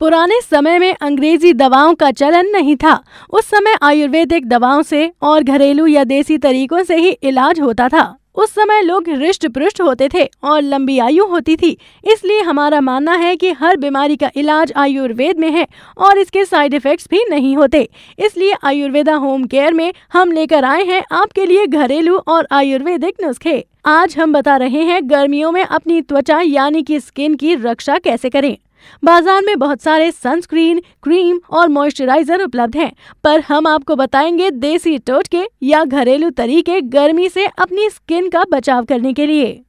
पुराने समय में अंग्रेजी दवाओं का चलन नहीं था उस समय आयुर्वेदिक दवाओं से और घरेलू या देसी तरीकों से ही इलाज होता था उस समय लोग हृष्ट पृष्ट होते थे और लंबी आयु होती थी इसलिए हमारा मानना है कि हर बीमारी का इलाज आयुर्वेद में है और इसके साइड इफ़ेक्ट्स भी नहीं होते इसलिए आयुर्वेदा होम केयर में हम लेकर आए हैं आपके लिए घरेलू और आयुर्वेदिक नुस्खे आज हम बता रहे हैं गर्मियों में अपनी त्वचा यानी कि स्किन की रक्षा कैसे करें बाजार में बहुत सारे सनस्क्रीन क्रीम और मॉइस्चराइजर उपलब्ध हैं पर हम आपको बताएंगे देसी टोटके या घरेलू तरीके गर्मी से अपनी स्किन का बचाव करने के लिए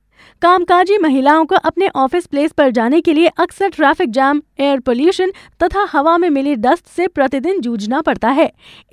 कामकाजी महिलाओं को अपने ऑफिस प्लेस पर जाने के लिए अक्सर ट्रैफिक जैम एयर पोल्यूशन तथा हवा में मिली डस्ट से प्रतिदिन जूझना पड़ता है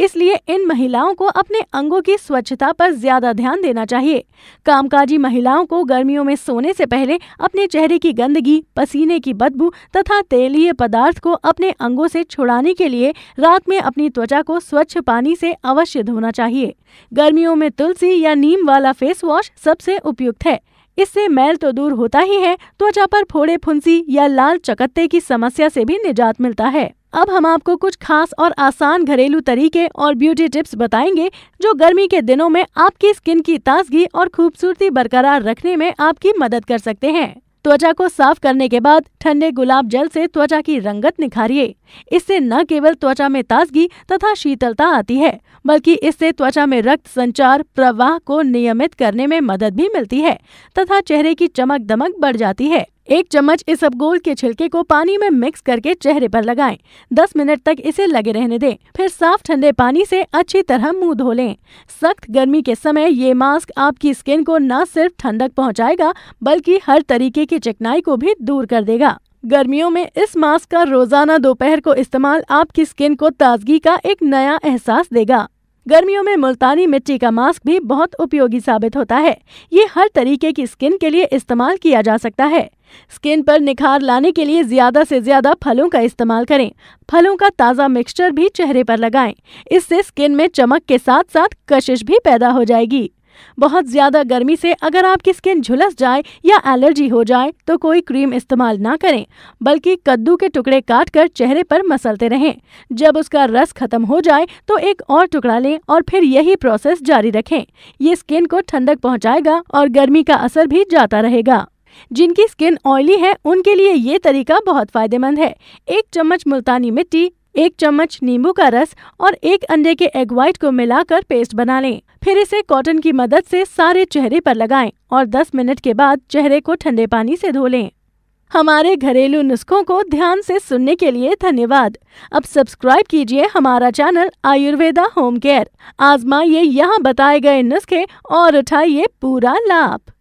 इसलिए इन महिलाओं को अपने अंगों की स्वच्छता पर ज्यादा ध्यान देना चाहिए कामकाजी महिलाओं को गर्मियों में सोने से पहले अपने चेहरे की गंदगी पसीने की बदबू तथा तेलीय पदार्थ को अपने अंगों से छुड़ाने के लिए रात में अपनी त्वचा को स्वच्छ पानी से अवश्य धोना चाहिए गर्मियों में तुलसी या नीम वाला फेस वॉश सबसे उपयुक्त है इससे मैल तो दूर होता ही है त्वचा पर फोड़े फुंसी या लाल चकत्ते की समस्या से भी निजात मिलता है अब हम आपको कुछ खास और आसान घरेलू तरीके और ब्यूटी टिप्स बताएंगे जो गर्मी के दिनों में आपकी स्किन की ताजगी और खूबसूरती बरकरार रखने में आपकी मदद कर सकते हैं त्वचा को साफ करने के बाद ठंडे गुलाब जल से त्वचा की रंगत निखारिए इससे न केवल त्वचा में ताजगी तथा शीतलता आती है बल्कि इससे त्वचा में रक्त संचार प्रवाह को नियमित करने में मदद भी मिलती है तथा चेहरे की चमक दमक बढ़ जाती है एक चम्मच इस अपगोल के छिलके को पानी में मिक्स करके चेहरे पर लगाएं। 10 मिनट तक इसे लगे रहने दें फिर साफ ठंडे पानी से अच्छी तरह मुंह धो लें सख्त गर्मी के समय ये मास्क आपकी स्किन को न सिर्फ ठंडक पहुंचाएगा बल्कि हर तरीके की चिकनाई को भी दूर कर देगा गर्मियों में इस मास्क का रोजाना दोपहर को इस्तेमाल आपकी स्किन को ताजगी का एक नया एहसास देगा गर्मियों में मुल्तानी मिट्टी का मास्क भी बहुत उपयोगी साबित होता है ये हर तरीके की स्किन के लिए इस्तेमाल किया जा सकता है स्किन पर निखार लाने के लिए ज्यादा से ज्यादा फलों का इस्तेमाल करें फलों का ताज़ा मिक्सचर भी चेहरे पर लगाएं। इससे स्किन में चमक के साथ साथ कशिश भी पैदा हो जाएगी बहुत ज़्यादा गर्मी से अगर आपकी स्किन झुलस जाए या एलर्जी हो जाए तो कोई क्रीम इस्तेमाल ना करें बल्कि कद्दू के टुकड़े काट कर चेहरे पर मसलते रहें जब उसका रस खत्म हो जाए तो एक और टुकड़ा लें और फिर यही प्रोसेस जारी रखें ये स्किन को ठंडक पहुँचाएगा और गर्मी का असर भी जाता रहेगा जिनकी स्किन ऑयली है उनके लिए ये तरीका बहुत फायदेमंद है एक चम्मच मुल्तानी मिट्टी एक चम्मच नींबू का रस और एक अंडे के एग वाइट को मिलाकर पेस्ट बना लें फिर इसे कॉटन की मदद से सारे चेहरे पर लगाएं और 10 मिनट के बाद चेहरे को ठंडे पानी से धो लें हमारे घरेलू नुस्खों को ध्यान से सुनने के लिए धन्यवाद अब सब्सक्राइब कीजिए हमारा चैनल आयुर्वेदा होम केयर आजमाइए यहाँ बताए गए नुस्खे और उठाइए पूरा लाभ